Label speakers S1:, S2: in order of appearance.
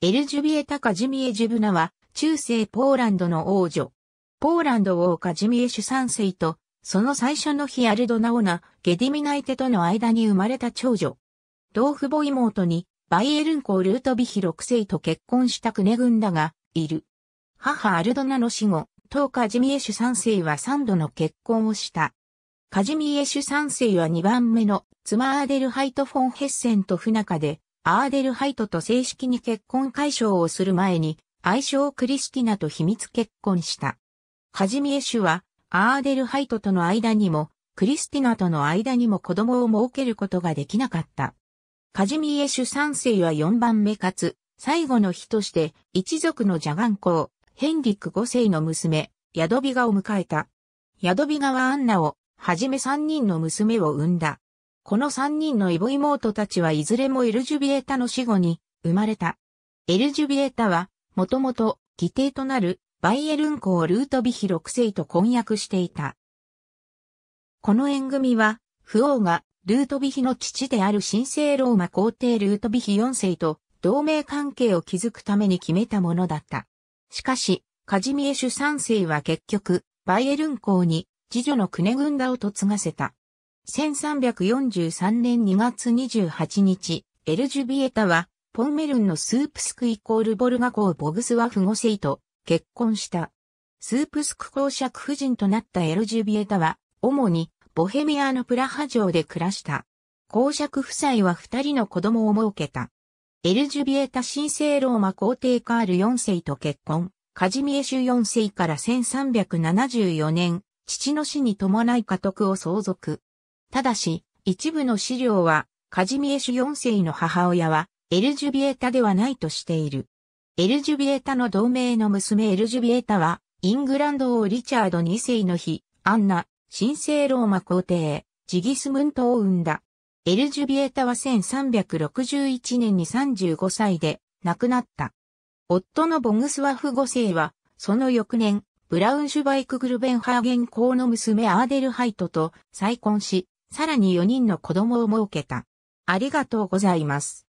S1: エルジュビエタ・カジミエ・ジュブナは、中世ポーランドの王女。ポーランド王カジミエ・シュ三世と、その最初の日アルドナオナ、ゲディミナイテとの間に生まれた長女。同父母妹に、バイエルン公ルートビヒ六世と結婚したクネ軍だが、いる。母アルドナの死後、当カジミエ・シュ三世は三度の結婚をした。カジミエ・シュ三世は二番目の、妻アーデルハイト・フォン・ヘッセンと不仲で、アーデルハイトと正式に結婚解消をする前に、愛称クリスティナと秘密結婚した。カジミエシュは、アーデルハイトとの間にも、クリスティナとの間にも子供を設けることができなかった。カジミエシュ3世は4番目かつ、最後の日として、一族のジャガン公、ヘンリック5世の娘、ヤドビガを迎えた。ヤドビガはアンナを、はじめ3人の娘を産んだ。この三人のイボ妹たちはいずれもエルジュビエタの死後に生まれた。エルジュビエタは、もともと、義弟となるバイエルン公ルートビヒ6世と婚約していた。この縁組は、不王がルートビヒの父である神聖ローマ皇帝ルートビヒ4世と同盟関係を築くために決めたものだった。しかし、カジミエシュ3世は結局、バイエルン公に次女のクネグンダを嫁がせた。1343年2月28日、エルジュビエタは、ポンメルンのスープスクイコールボルガ公ボグスワフセ世と結婚した。スープスク公爵夫人となったエルジュビエタは、主にボヘミアのプラハ城で暮らした。公爵夫妻は二人の子供を設けた。エルジュビエタ神聖ローマ皇帝カール4世と結婚、カジミエシュ4世から1374年、父の死に伴い家督を相続。ただし、一部の資料は、カジミエシュ4世の母親は、エルジュビエタではないとしている。エルジュビエタの同盟の娘エルジュビエタは、イングランド王リチャード2世の日、アンナ、神聖ローマ皇帝、ジギスムントを生んだ。エルジュビエタは1361年に35歳で亡くなった。夫のボグスワフ5世は、その翌年、ブラウンシュバイク・グルベンハーゲン公の娘アーデルハイトと再婚し、さらに4人の子供を設けた。ありがとうございます。